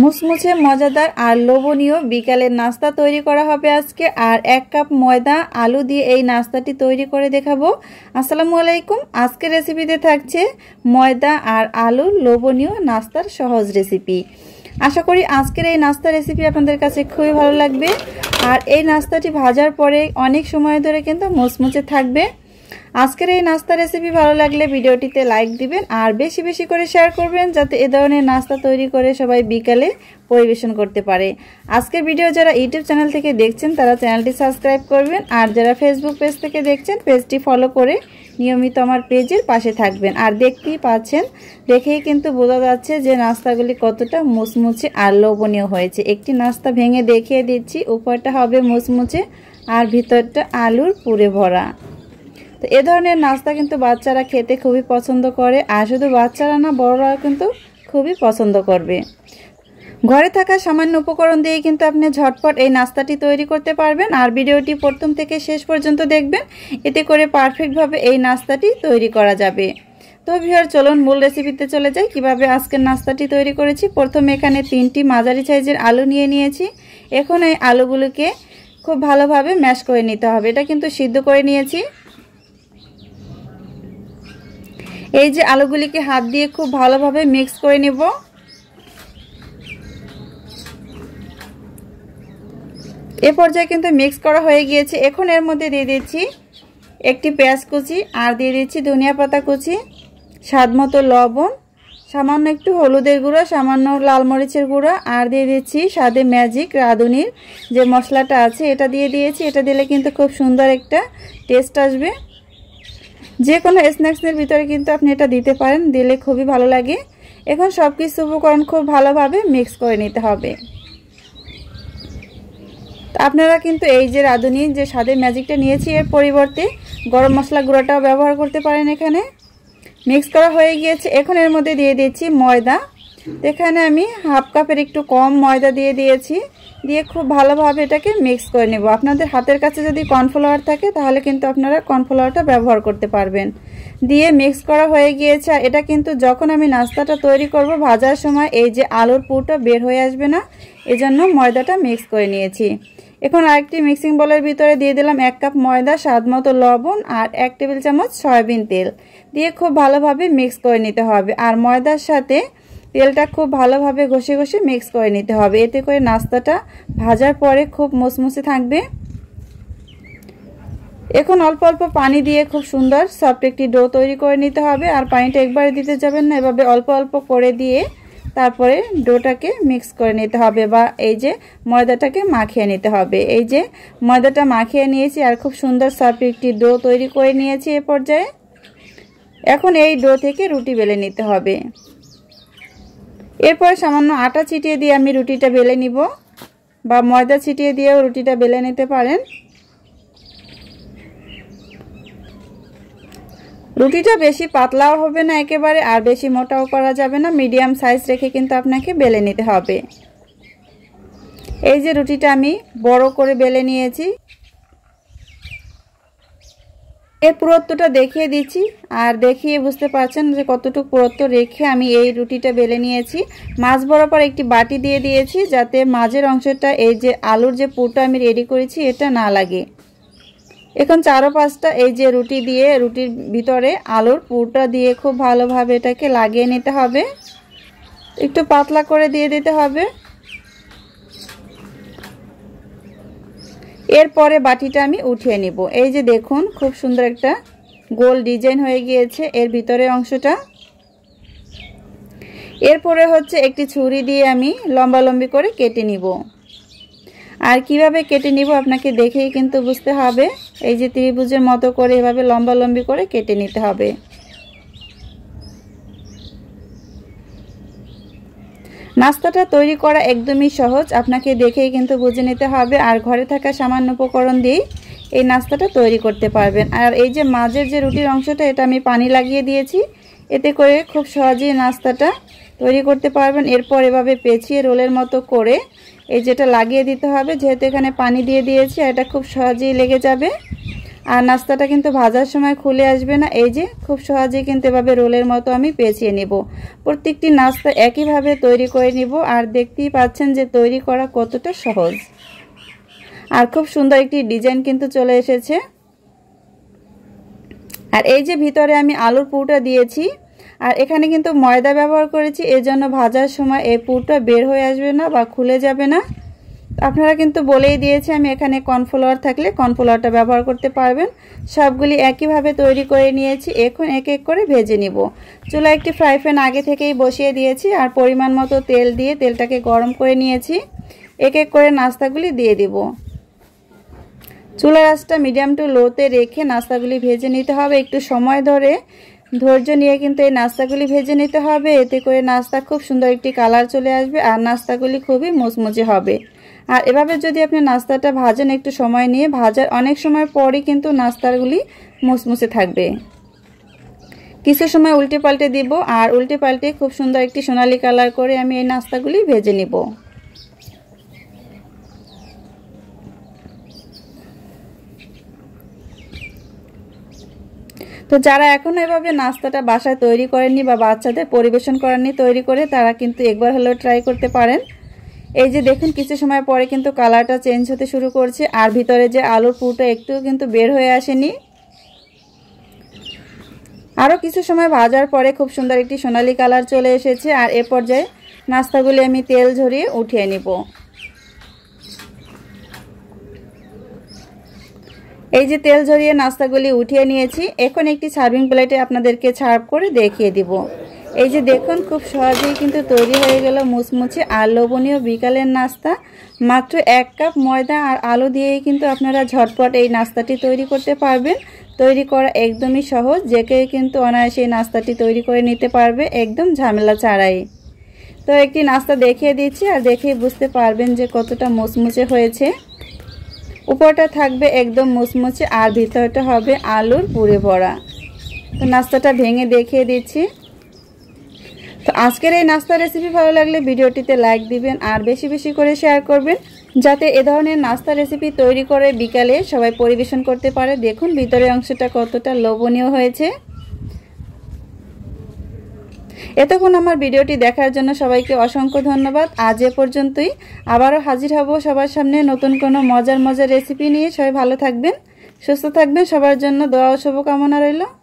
মুসমুছে মজাদার আর লোভনীয় বিকালের নাস্তা তৈরি করা হবে আজকে আর এক কাপ ময়দা আলু দিয়ে এই নাস্তাটি তৈরি করে দেখাবো আসসালামু আলাইকুম আজকে রেসিপিতে থাকছে ময়দা আর আলু লোভনীয় নাস্তার সহজ রেসিপি আশা করি আজকের এই নাস্তা রেসিপি আপনাদের কাছে খুবই ভালো লাগবে আর এই নাস্তাটি ভাজার পরে অনেক সময় ধরে কিন্তু মুসমুছে থাকবে আজকের এই নাস্তা রেসিপি ভালো লাগলে ভিডিওটিতে লাইক দিবেন আর বেশি বেশি করে শেয়ার করবেন যাতে এ ধরনের নাস্তা তৈরি করে সবাই বিকালে পরিবেশন করতে পারে আজকের ভিডিও যারা ইউটিউব চ্যানেল থেকে দেখছেন তারা চ্যানেলটি সাবস্ক্রাইব করবেন আর যারা ফেসবুক পেজ থেকে দেখছেন পেজটি ফলো করে নিয়মিত আমার পেজের পাশে থাকবেন আর দেখতেই পাচ্ছেন দেখেই কিন্তু বোঝা যাচ্ছে যে নাস্তাগুলি কতটা মুচমুচে আর লোভনীয় হয়েছে একটি নাস্তা ভেঙে দেখিয়ে দিচ্ছি উপরটা হবে মুচমুচে আর ভিতরটা আলুর পুরে ভরা তো এ ধরনের নাস্তা কিন্তু বাচ্চারা খেতে খুবই পছন্দ করে আর শুধু বাচ্চারা না বড়রাও কিন্তু খুবই পছন্দ করবে ঘরে থাকা সামান্য উপকরণ দিয়ে কিন্তু আপনি ঝটপট এই নাস্তাটি তৈরি করতে পারবেন আর ভিডিওটি প্রথম থেকে শেষ পর্যন্ত দেখবেন এতে করে পারফেক্টভাবে এই নাস্তাটি তৈরি করা যাবে তো ভিওর চলুন মূল রেসিপিতে চলে যাই কিভাবে আজকের নাস্তাটি তৈরি করেছি প্রথমে এখানে তিনটি মাঝারি সাইজের আলু নিয়ে নিয়েছি এখন এই আলুগুলোকে খুব ভালোভাবে ম্যাশ করে নিতে হবে এটা কিন্তু সিদ্ধ করে নিয়েছি এই যে আলুগুলিকে হাত দিয়ে খুব ভালোভাবে মিক্স করে নেব এ পর্যায়ে কিন্তু মিক্স করা হয়ে গিয়েছে এখন এর মধ্যে দিয়ে দিচ্ছি একটি পেঁয়াজ কুচি আর দিয়ে দিচ্ছি ধনিয়া পাতা কুচি স্বাদ মতো লবণ সামান্য একটু হলুদের গুঁড়ো সামান্য লাল মরিচের গুঁড়ো আর দিয়ে দিচ্ছি স্বাদে ম্যাজিক রাঁধুনির যে মশলাটা আছে এটা দিয়ে দিয়েছি এটা দিলে কিন্তু খুব সুন্দর একটা টেস্ট আসবে যে কোনো স্ন্যাক্সের ভিতরে কিন্তু আপনি এটা দিতে পারেন দিলে খুবই ভালো লাগে এখন সব কিছু উপকরণ খুব ভালোভাবে মিক্স করে নিতে হবে আপনারা কিন্তু এই যে রাঁধুনি যে স্বাদের ম্যাজিকটা নিয়েছি এর পরিবর্তে গরম মশলা গুঁড়াটাও ব্যবহার করতে পারেন এখানে মিক্স করা হয়ে গিয়েছে এখন এর মধ্যে দিয়ে দিচ্ছি ময়দা এখানে আমি হাফ কাপের একটু কম ময়দা দিয়ে দিয়েছি দিয়ে খুব ভালোভাবে এটাকে মিক্স করে নেব আপনাদের হাতের কাছে যদি কর্নফ্লাওয়ার থাকে তাহলে কিন্তু আপনারা কর্নফ্লাওয়ারটা ব্যবহার করতে পারবেন দিয়ে মিক্স করা হয়ে গিয়েছে আর এটা কিন্তু যখন আমি নাস্তাটা তৈরি করব ভাজার সময় এই যে আলুর পুরটা বের হয়ে আসবে না এজন্য ময়দাটা মিক্স করে নিয়েছি এখন আরেকটি মিক্সিং বলের ভিতরে দিয়ে দিলাম এক কাপ ময়দা স্বাদ মতো লবণ আর এক টেবিল চামচ সয়াবিন তেল দিয়ে খুব ভালোভাবে মিক্স করে নিতে হবে আর ময়দার সাথে তেলটা খুব ভালোভাবে ঘষে ঘষে মিক্স করে নিতে হবে এতে করে নাস্তাটা ভাজার পরে খুব মচমচে থাকবে এখন অল্প অল্প পানি দিয়ে খুব সুন্দর সফট একটি ডো তৈরি করে নিতে হবে আর পানিটা একবারে দিতে যাবেন না এভাবে অল্প অল্প করে দিয়ে তারপরে ডোটাকে মিক্স করে নিতে হবে বা এই যে ময়দাটাকে মাখিয়ে নিতে হবে এই যে ময়দাটা মাখিয়ে নিয়েছি আর খুব সুন্দর সফট একটি ডো তৈরি করে নিয়েছি এ পর্যায়ে এখন এই ডো থেকে রুটি বেলে নিতে হবে এরপরে সামান্য আটা ছিটিয়ে দিয়ে আমি রুটিটা বেলে নিব বা ময়দা ছিটিয়ে দিয়েও রুটিটা বেলে নিতে পারেন রুটিটা বেশি পাতলাও হবে না একেবারে আর বেশি মোটাও করা যাবে না মিডিয়াম সাইজ রেখে কিন্তু আপনাকে বেলে নিতে হবে এই যে রুটিটা আমি বড় করে বেলে নিয়েছি এর পুরত্বটা দেখিয়ে দিচ্ছি আর দেখিয়ে বুঝতে পারছেন যে কতটুকু পুরত্ব রেখে আমি এই রুটিটা বেলে নিয়েছি মাছ বরাবর একটি বাটি দিয়ে দিয়েছি যাতে মাঝের অংশটা এই যে আলুর যে পুরটা আমি রেডি করেছি এটা না লাগে এখন চারো পাঁচটা এই যে রুটি দিয়ে রুটির ভিতরে আলুর পুরটা দিয়ে খুব ভালোভাবে এটাকে লাগিয়ে নিতে হবে একটু পাতলা করে দিয়ে দিতে হবে এরপরে বাটিটা আমি উঠিয়ে নিব এই যে দেখুন খুব সুন্দর একটা গোল ডিজাইন হয়ে গিয়েছে এর ভিতরে অংশটা এরপরে হচ্ছে একটি ছুরি দিয়ে আমি লম্বা লম্বি করে কেটে নিব আর কিভাবে কেটে নিব আপনাকে দেখেই কিন্তু বুঝতে হবে এই যে ত্রিভুজের মতো করে এভাবে লম্বা লম্বি করে কেটে নিতে হবে নাস্তাটা তৈরি করা একদমই সহজ আপনাকে দেখেই কিন্তু বুঝে নিতে হবে আর ঘরে থাকা সামান্য উপকরণ দিয়েই এই নাস্তাটা তৈরি করতে পারবেন আর এই যে মাঝের যে রুটির অংশটা এটা আমি পানি লাগিয়ে দিয়েছি এতে করে খুব সহজেই নাস্তাটা তৈরি করতে পারবেন এরপর এভাবে পেঁচিয়ে রোলের মতো করে এই যেটা লাগিয়ে দিতে হবে যেহেতু এখানে পানি দিয়ে দিয়েছি এটা খুব সহজেই লেগে যাবে আর নাস্তাটা কিন্তু ভাজার সময় খুলে আসবে না এই যে খুব সহজে কিন্তু এভাবে রোলের মতো আমি পেঁচিয়ে নেব প্রত্যেকটি নাস্তা একইভাবে তৈরি করে নিব আর দেখতেই পাচ্ছেন যে তৈরি করা কতটা সহজ আর খুব সুন্দর একটি ডিজাইন কিন্তু চলে এসেছে আর এই যে ভিতরে আমি আলুর পুরটা দিয়েছি আর এখানে কিন্তু ময়দা ব্যবহার করেছি এজন্য ভাজার সময় এই পুরটা বের হয়ে আসবে না বা খুলে যাবে না আপনারা কিন্তু বলেই দিয়েছে আমি এখানে কর্নফ্লাওয়ার থাকলে কর্নফ্লাওয়ারটা ব্যবহার করতে পারবেন সবগুলি একইভাবে তৈরি করে নিয়েছি এখন এক এক করে ভেজে নিব চুলা একটি ফ্রাই প্যান আগে থেকেই বসিয়ে দিয়েছি আর পরিমাণ মতো তেল দিয়ে তেলটাকে গরম করে নিয়েছি এক এক করে নাস্তাগুলি দিয়ে দিব চুলা আঁচটা মিডিয়াম টু লোতে রেখে নাস্তাগুলি ভেজে নিতে হবে একটু সময় ধরে ধৈর্য নিয়ে কিন্তু এই নাস্তাগুলি ভেজে নিতে হবে এতে করে নাস্তা খুব সুন্দর একটি কালার চলে আসবে আর নাস্তাগুলি খুবই মুচমুচে হবে আর এভাবে যদি আপনি নাস্তাটা ভাজেন একটু সময় নিয়ে ভাজার অনেক সময় পরই কিন্তু নাস্তাগুলি মুচমুচে থাকবে কিছু সময় উল্টে পাল্টে দিব আর উল্টে পাল্টে খুব সুন্দর একটি সোনালি কালার করে আমি এই নাস্তাগুলি ভেজে নেবো তো যারা এখন এভাবে নাস্তাটা বাসায় তৈরি করেননি বা বাচ্চাদের পরিবেশন করেননি তৈরি করে তারা কিন্তু একবার হলেও ট্রাই করতে পারেন এই যে দেখুন কিছু সময় পরে কিন্তু কালারটা চেঞ্জ হতে শুরু করছে আর ভিতরে যে আলুর পুরোটা একটুও কিন্তু বের হয়ে আসেনি আরও কিছু সময় ভাজার পরে খুব সুন্দর একটি সোনালি কালার চলে এসেছে আর এ পর্যায়ে নাস্তাগুলি আমি তেল ঝরিয়ে উঠিয়ে নিব এই যে তেল ঝরিয়ে নাস্তাগুলি উঠিয়ে নিয়েছি এখন একটি সার্ভিং প্লেটে আপনাদেরকে সার্ভ করে দেখিয়ে দিব এই যে দেখুন খুব সহজেই কিন্তু তৈরি হয়ে গেল মুচমুচে আর লবণীয় বিকালের নাস্তা মাত্র এক কাপ ময়দা আর আলু দিয়েই কিন্তু আপনারা ঝটপট এই নাস্তাটি তৈরি করতে পারবেন তৈরি করা একদমই সহজ যে কেউ কিন্তু অনায়াসে এই নাস্তাটি তৈরি করে নিতে পারবে একদম ঝামেলা ছাড়াই তো একটি নাস্তা দেখিয়ে দিচ্ছি আর দেখেই বুঝতে পারবেন যে কতটা মুচমুচে হয়েছে উপরটা থাকবে একদম মুচমুচে আর ভিতরটা হবে আলুর পুরে ভরা তো নাস্তাটা ভেঙে দেখিয়ে দিচ্ছি তো আজকের এই নাস্তা রেসিপি ভালো লাগলে ভিডিওটিতে লাইক দিবেন আর বেশি বেশি করে শেয়ার করবেন যাতে এ ধরনের নাস্তা রেসিপি তৈরি করে বিকালে সবাই পরিবেশন করতে পারে দেখুন ভিতরের অংশটা কতটা লোভনীয় হয়েছে এতক্ষণ আমার ভিডিওটি দেখার জন্য সবাইকে অসংখ্য ধন্যবাদ আজ এ পর্যন্তই আবারও হাজির হব সবার সামনে নতুন কোনো মজার মজার রেসিপি নিয়ে সবাই ভালো থাকবেন সুস্থ থাকবেন সবার জন্য দোয়া ও শুভকামনা রইল